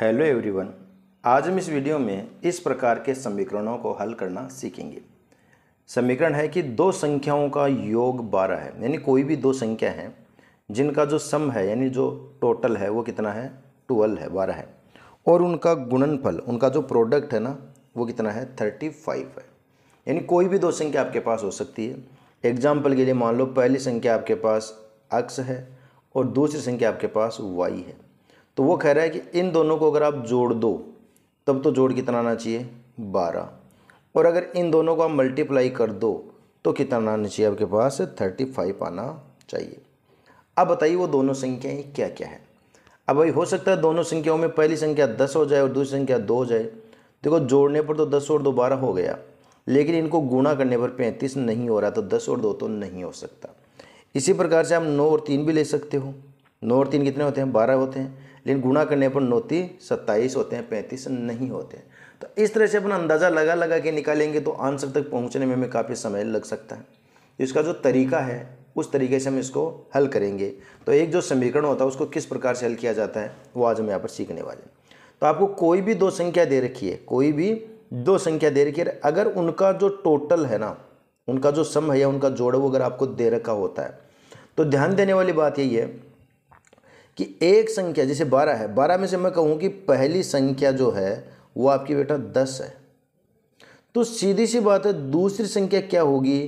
hello everyone आज हम इस वीडियो में इस प्रकार के समीकरणों को हल करना सीखेंगे समीकरण है कि दो संख्याओं का योग बारह है यानी कोई भी दो संख्या है जिनका जो सम है यानी जो टोटल है वो कितना है ट्वेल्व है बारह है और उनका गुणनफल उनका जो प्रोडक्ट है ना वो कितना है थर्टी फाइव है यानी कोई भी दो संख्या आपके पास हो सकती है एग्जाम्पल के लिए मान लो पहली संख्या आपके पास अक्स है और दूसरी संख्या आपके पास वाई है तो वो कह रहा है कि इन दोनों को अगर आप जोड़ दो तब तो जोड़ कितना आना चाहिए बारह और अगर इन दोनों को आप मल्टीप्लाई कर दो तो कितना आना चाहिए आपके पास थर्टी फाइव आना चाहिए अब बताइए वो दोनों संख्याएँ क्या क्या है अब भाई हो सकता है दोनों संख्याओं में पहली संख्या दस हो जाए और दूसरी संख्या दो हो जाए देखो जोड़ने पर तो दस और दो बारह हो गया लेकिन इनको गुणा करने पर पैंतीस नहीं हो रहा तो दस और दो तो नहीं हो सकता इसी प्रकार से आप नौ और तीन भी ले सकते हो नौ और तीन कितने होते हैं बारह होते हैं लेकिन गुणा करने पर नौती सत्ताईस होते हैं पैंतीस नहीं होते हैं तो इस तरह से अपना अंदाज़ा लगा लगा के निकालेंगे तो आंसर तक पहुंचने में हमें काफ़ी समय लग सकता है तो इसका जो तरीका है उस तरीके से हम इसको हल करेंगे तो एक जो समीकरण होता है उसको किस प्रकार से हल किया जाता है वो आज हम यहाँ पर सीखने वाले हैं तो आपको कोई भी दो संख्या दे रखी है कोई भी दो संख्या दे रखी है अगर उनका जो टोटल है ना उनका जो सम है या उनका जोड़ वो अगर आपको दे रखा होता है तो ध्यान देने वाली बात यही है कि एक संख्या जैसे बारह है बारह में से मैं कहूँ कि पहली संख्या जो है वो आपकी बेटा दस है तो सीधी सी बात है दूसरी संख्या क्या होगी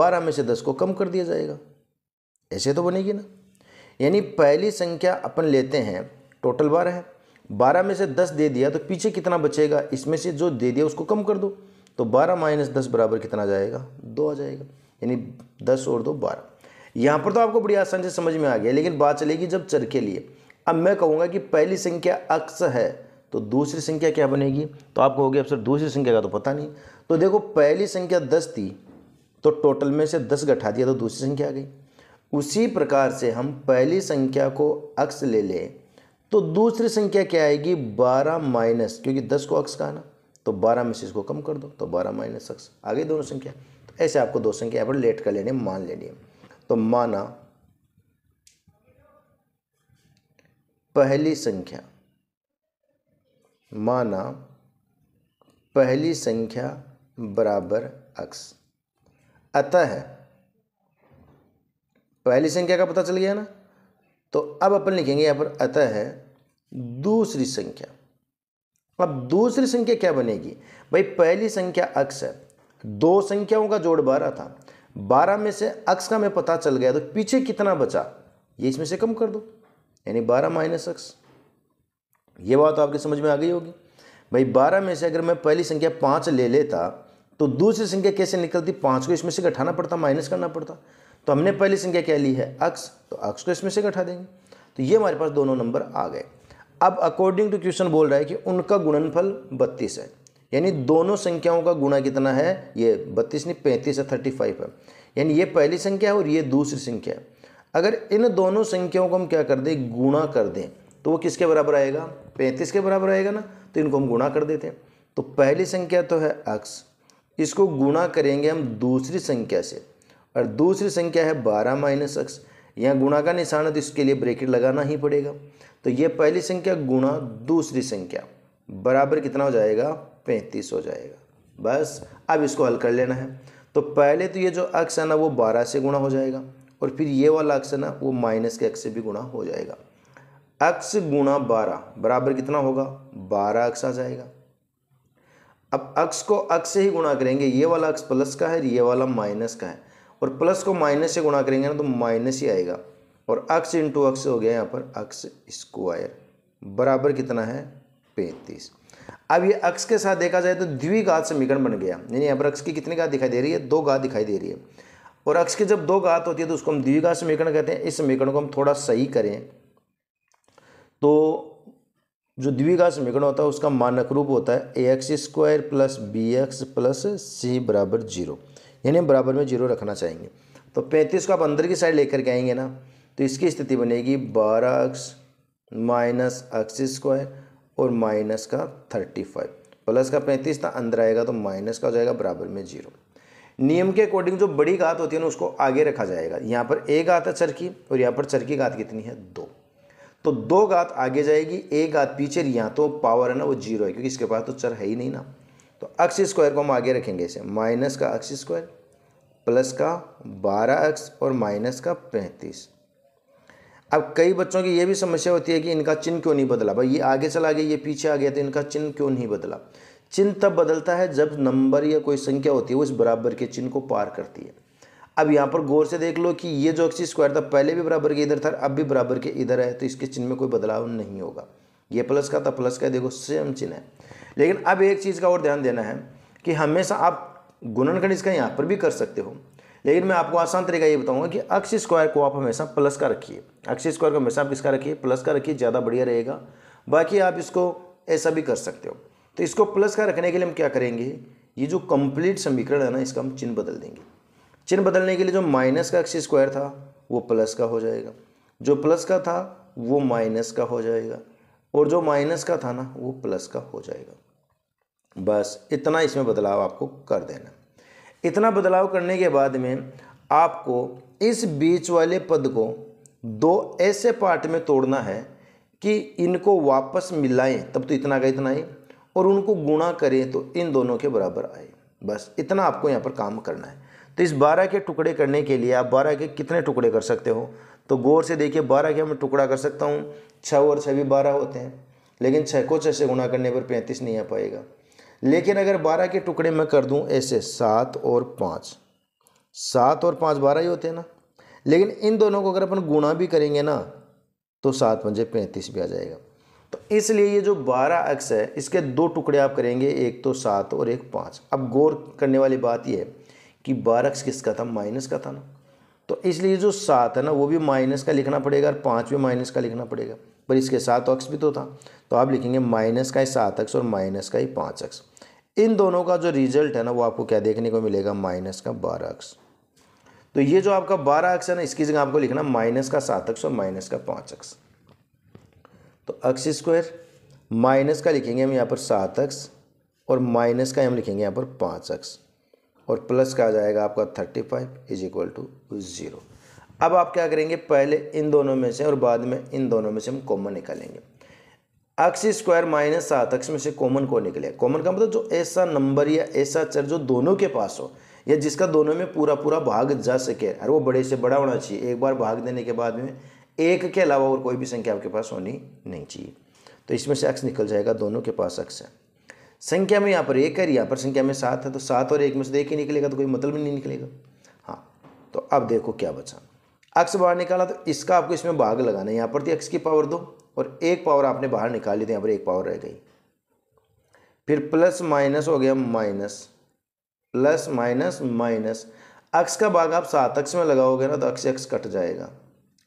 बारह में से दस को कम कर दिया जाएगा ऐसे तो बनेगी ना यानी पहली संख्या अपन लेते हैं टोटल बारह है बारह में से दस दे दिया तो पीछे कितना बचेगा इसमें से जो दे दिया उसको कम कर दो तो बारह माइनस दस बराबर कितना जाएगा दो आ जाएगा यानी दस और दो बारह यहाँ पर तो आपको बड़ी आसान से समझ में आ गया लेकिन बात चलेगी जब चर के लिए अब मैं कहूँगा कि पहली संख्या अक्स है तो दूसरी संख्या क्या बनेगी तो आप कहोगे अब सर दूसरी संख्या का तो पता नहीं तो देखो पहली संख्या दस थी तो टोटल में से दस घटा दिया तो दूसरी संख्या आ गई उसी प्रकार से हम पहली संख्या को अक्स ले लें तो दूसरी संख्या क्या आएगी बारह माइनस क्योंकि दस को अक्स कहा ना तो बारह में से इसको कम कर दो तो बारह माइनस अक्स आ गई दोनों संख्या तो ऐसे आपको दो संख्या यहाँ पर लेट कर लेने मान लेनी है तो माना पहली संख्या माना पहली संख्या बराबर अक्स अतः पहली संख्या का पता चल गया ना तो अब अपन लिखेंगे यहां पर अतः है दूसरी संख्या अब दूसरी संख्या क्या बनेगी भाई पहली संख्या अक्स है दो संख्याओं का जोड़ बारह था बारह में से अक्स का मैं पता चल गया तो पीछे कितना बचा ये इसमें से कम कर दो यानी बारह माइनस अक्स ये बात तो आपकी समझ में आ गई होगी भाई बारह में से अगर मैं पहली संख्या पाँच ले लेता तो दूसरी संख्या कैसे निकलती पाँच को इसमें से घटाना पड़ता माइनस करना पड़ता तो हमने पहली संख्या क्या ली है अक्स तो अक्स को इसमें से घटा देंगे तो ये हमारे पास दोनों नंबर आ गए अब अकॉर्डिंग टू क्वेश्चन बोल रहा है कि उनका गुणनफल बत्तीस है यानी दोनों संख्याओं का गुणा कितना है ये बत्तीस नहीं पैंतीस या थर्टी फाइव है यानी ये पहली संख्या है और ये दूसरी संख्या है अगर इन दोनों संख्याओं को हम क्या कर दें गुणा कर दें तो वो किसके बराबर आएगा पैंतीस के बराबर आएगा ना तो इनको हम गुणा कर देते हैं तो पहली संख्या तो है अक्स इसको गुणा करेंगे हम दूसरी संख्या से और दूसरी संख्या है बारह माइनस अक्स यहाँ गुणा का निशान है तो इसके लिए ब्रेकेट लगाना ही पड़ेगा तो ये पहली संख्या गुणा दूसरी संख्या बराबर कितना हो जाएगा पैंतीस हो जाएगा बस अब इसको हल कर लेना है तो पहले तो ये जो अक्स है ना वो बारह से गुणा हो जाएगा और फिर ये वाला अक्स है ना वो माइनस के अक्स से भी गुणा हो जाएगा अक्स गुणा बारह बराबर कितना होगा बारह अक्स आ जाएगा अब अक्स को अक्स से ही गुणा करेंगे ये वाला अक्स प्लस का है ये वाला माइनस का है और प्लस को माइनस से गुणा करेंगे ना तो माइनस ही आएगा और अक्स इंटू अक्स हो गया यहाँ पर अक्स स्क्वायर बराबर कितना है पैंतीस अब ये अक्ष के साथ देखा जाए तो द्विघात समीकरण बन गया यानी अब अक्ष की कितनी घात दिखाई दे रही है दो घात दिखाई दे रही है और अक्ष की जब दो घात होती है तो उसको हम द्विघात समीकरण कहते हैं इस समीकरण को हम थोड़ा सही करें तो जो द्विघात समीकरण होता है उसका मानक रूप होता है a x square plus b x plus c बराबर जीरो यानी बराबर में जीरो रखना चाहेंगे तो पैंतीस को आप अंदर की साइड लेकर के आएंगे ना तो इसकी स्थिति बनेगी बारह अक्स माइनस अक्स स्क्वायर और माइनस का थर्टी फाइव प्लस का पैंतीस था अंदर आएगा तो माइनस का हो जाएगा बराबर में जीरो नियम के अकॉर्डिंग जो बड़ी घात होती है ना उसको आगे रखा जाएगा यहाँ पर एक घात है चरखी और यहाँ पर चरखी घात कितनी है दो तो दो घात आगे जाएगी एक घात पीछे यहाँ तो पावर है ना वो जीरो है क्योंकि इसके पास तो चर है ही नहीं ना तो अक्स स्क्वायर को हम आगे रखेंगे इसे माइनस का अक्स स्क्वायर प्लस का बारह अक्स और माइनस का पैंतीस अब कई बच्चों की ये भी समस्या होती है कि इनका चिन्ह क्यों नहीं बदला भाई ये आगे चला गया ये पीछे आ गया तो इनका चिन्ह क्यों नहीं बदला चिन्ह तब बदलता है जब नंबर या कोई संख्या होती है वो इस बराबर के चिन्ह को पार करती है अब यहाँ पर गौर से देख लो कि ये जो एक्सी स्क्वायर था पहले भी बराबर के इधर था अब भी बराबर के इधर है तो इसके चिन्ह में कोई बदलाव नहीं होगा ये प्लस का था प्लस का देखो सेम चिन्ह है लेकिन अब एक चीज़ का और ध्यान देना है कि हमेशा आप गुणनखंड इसका यहाँ पर भी कर सकते हो लेकिन मैं आपको आसान तरीका ये बताऊंगा कि अक्स स्क्वायर को आप हमेशा प्लस का रखिए अक्स स्क्वायर को हमेशा आप किसका रखिए प्लस का रखिए ज़्यादा बढ़िया रहेगा बाकी आप इसको ऐसा भी कर सकते हो तो इसको प्लस का रखने के लिए हम क्या करेंगे ये जो कंप्लीट समीकरण है ना इसका हम चिन्ह बदल देंगे चिन्ह बदलने के लिए जो माइनस का अक्स स्क्वायर था वो प्लस का हो जाएगा जो प्लस का था वो माइनस का हो जाएगा और जो माइनस का था ना वो प्लस का हो जाएगा बस इतना इसमें बदलाव आपको कर देना इतना बदलाव करने के बाद में आपको इस बीच वाले पद को दो ऐसे पार्ट में तोड़ना है कि इनको वापस मिलाएं तब तो इतना का इतना ही और उनको गुणा करें तो इन दोनों के बराबर आए बस इतना आपको यहाँ पर काम करना है तो इस बारह के टुकड़े करने के लिए आप बारह के कितने टुकड़े कर सकते हो तो गौर से देखिए बारह के मैं टुकड़ा कर सकता हूँ छः और छः भी बारह होते हैं लेकिन छः को छः से गुणा करने पर पैंतीस नहीं आ पाएगा लेकिन अगर बारह के टुकड़े में कर दूँ ऐसे सात और पाँच सात और पाँच बारह ही होते हैं ना लेकिन इन दोनों को अगर अपन गुणा भी करेंगे ना तो सात पंजे पैंतीस भी आ जाएगा तो इसलिए ये जो बारह अक्स है इसके दो टुकड़े आप करेंगे एक तो सात और एक पाँच अब गौर करने वाली बात यह है कि बारह अक्स किसका था माइनस का था ना तो इसलिए जो सात है ना वो भी माइनस का लिखना पड़ेगा और पाँच भी माइनस का लिखना पड़ेगा पर इसके सात अक्स भी तो था तो आप लिखेंगे माइनस का ही सात अक्स और माइनस का ही पाँच अक्स इन दोनों का जो रिजल्ट है ना वो आपको क्या देखने को मिलेगा माइनस का बारह अक्स तो ये जो आपका बारह अक्स है ना इसकी जगह आपको लिखना माइनस का सात अक्स और माइनस का पाँच अक्स तो अक्स स्क्वायर माइनस का लिखेंगे हम यहाँ पर सात अक्स और माइनस का हम लिखेंगे यहाँ पर पाँच अक्स और प्लस का आ जाएगा आपका thirty five is equal to zero अब आप क्या करेंगे पहले इन दोनों में से और बाद में इन दोनों में से हम कॉमन निकालेंगे अक्स स्क्वायर माइनस सात एक्स में से कॉमन को निकले कॉमन का मतलब जो ऐसा नंबर या ऐसा चर जो दोनों के पास हो या जिसका दोनों में पूरा पूरा भाग जा सके और वो बड़े से बड़ा होना चाहिए एक बार भाग देने के बाद में एक के अलावा और कोई भी संख्या आपके पास होनी नहीं चाहिए तो इसमें से अक्स निकल जाएगा दोनों के पास अक्स है संख्या में यहाँ पर एक है यहाँ पर संख्या में सात है तो सात और एक में से तो एक ही निकलेगा तो कोई मतलब नहीं निकलेगा हाँ तो अब देखो क्या बचा अक्स बाहर निकाला तो इसका आपको इसमें भाग लगाना है यहाँ पर थी तो अक्स की पावर दो और एक पावर आपने बाहर निकाली तो यहाँ पर एक पावर रह गई फिर प्लस माइनस हो गया minus plus minus minus x का भाग आप सात अक्स में लगाओगे ना तो अक्स अक्स कट जाएगा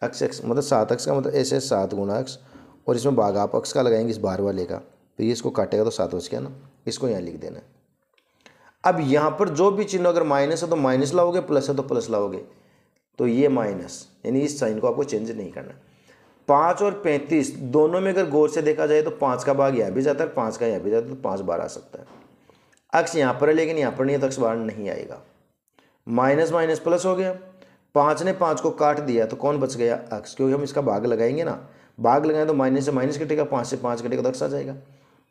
अक्स अक्स मतलब सात अक्स का मतलब ऐसे सात गुणा अक्स और इसमें भाग आप अक्स का लगाएंगे इस बार वाले का तो ये इसको काटेगा तो सात बज गया ना इसको यहाँ लिख देना अब यहाँ पर जो भी चिन्ह अगर माइनस है तो माइनस लाओगे प्लस है तो प्लस लाओगे तो ये माइनस यानी इस साइन को आपको चेंज नहीं करना पाँच और पैंतीस दोनों में अगर गौर से देखा जाए तो पाँच का भाग यहाँ भी जाता है पाँच का यहाँ भी जाता है तो पाँच बार आ सकता है अक्ष यहाँ पर है लेकिन यहाँ पर नहीं है तो अक्ष बार नहीं आएगा माइनस माइनस प्लस हो गया पाँच ने पाँच को काट दिया तो कौन बच गया अक्ष क्योंकि हम इसका भाग लगाएंगे ना भाग लगाएं तो माइनस से माइनस कटेगा पाँच से पाँच कटेगा तो अक्स आ जाएगा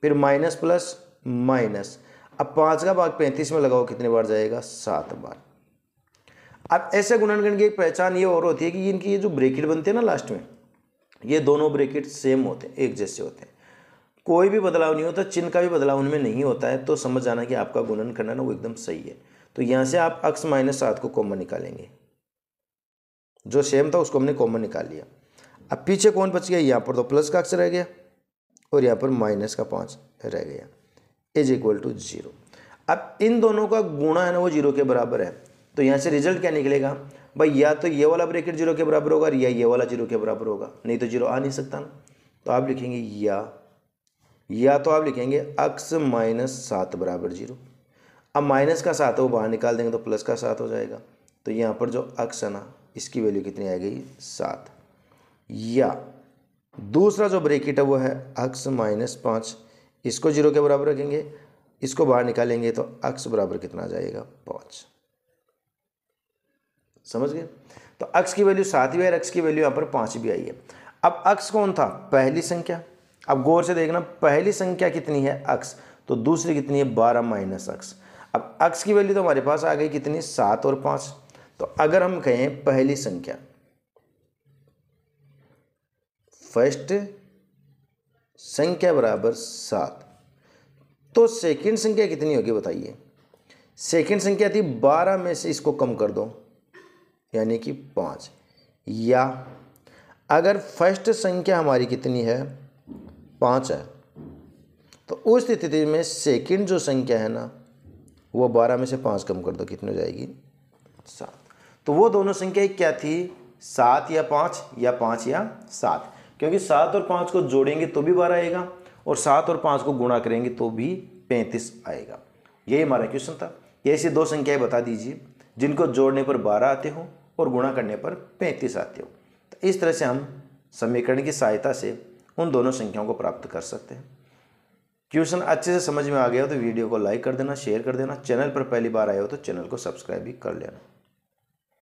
फिर माइनस प्लस माइनस अब पाँच का भाग पैंतीस में लगाओ कितने बार जाएगा सात बार अब ऐसे गुणनखंड की एक पहचान ये और होती है कि इनकी ये जो ब्रेकिट बनते हैं ना लास्ट में ये दोनों ब्रेकिट सेम होते हैं एक जैसे होते हैं कोई भी बदलाव नहीं होता चिन्ह का भी बदलाव उनमें नहीं होता है तो समझ जाना कि आपका गुणन करना ना वो एकदम सही है तो यहाँ से आप अक्स माइनस सात को कॉमन निकालेंगे जो सेम था उसको हमने कॉमन निकाल लिया अब पीछे कौन बच गया यहाँ पर तो प्लस का अक्स रह गया और यहाँ पर माइनस का पाँच रह गया इज इक्वल टू जीरो अब इन दोनों का गुणा है ना वो जीरो के बराबर है तो यहाँ से रिजल्ट क्या निकलेगा भाई या तो ये वाला ब्रैकेट जीरो के बराबर होगा या ये वाला जीरो के बराबर होगा नहीं तो जीरो आ नहीं सकता ना तो आप लिखेंगे या या तो आप लिखेंगे अक्स माइनस सात बराबर जीरो अब माइनस का सात है वो बाहर निकाल देंगे तो प्लस का सात हो जाएगा तो यहाँ पर जो अक्स है ना इसकी वैल्यू कितनी आ गई सात या दूसरा जो ब्रेकिट है वो है अक्स माइनस पाँच इसको जीरो के बराबर रखेंगे इसको बाहर निकालेंगे तो अक्स बराबर कितना आ जाएगा पाँच समझ गए तो अक्स की वैल्यू सात भी है अक्स की वैल्यू यहाँ पर पाँच भी आई है अब अक्स कौन था पहली संख्या अब गौर से देखना पहली संख्या कितनी है अक्स तो दूसरी कितनी है बारह माइनस अक्स अब अक्स की वैल्यू तो हमारे पास आ गई कितनी सात और पाँच तो अगर हम कहें पहली संख्या फर्स्ट संख्या बराबर सात तो सेकंड संख्या कितनी होगी बताइए सेकंड संख्या थी बारह में से इसको कम कर दो यानी कि पाँच या अगर फर्स्ट संख्या हमारी कितनी है पाँच है तो उस स्थिति में सेकंड जो संख्या है ना वो बारह में से पाँच कम कर दो कितनी हो जाएगी सात तो वो दोनों संख्या क्या थी सात या पाँच या पाँच या सात क्योंकि सात और पाँच को जोड़ेंगे तो भी बारह आएगा और सात और पाँच को गुणा करेंगे तो भी पैंतीस आएगा यही हमारा क्वेश्चन था ऐसी दो संख्याएं बता दीजिए जिनको जोड़ने पर बारह आते हो और गुणा करने पर पैंतीस आते हो तो इस तरह से हम समीकरण की सहायता से उन दोनों संख्याओं को प्राप्त कर सकते हैं क्वेश्चन अच्छे से समझ में आ गया हो तो वीडियो को लाइक कर देना शेयर कर देना चैनल पर पहली बार आए हो तो चैनल को सब्सक्राइब भी कर लेना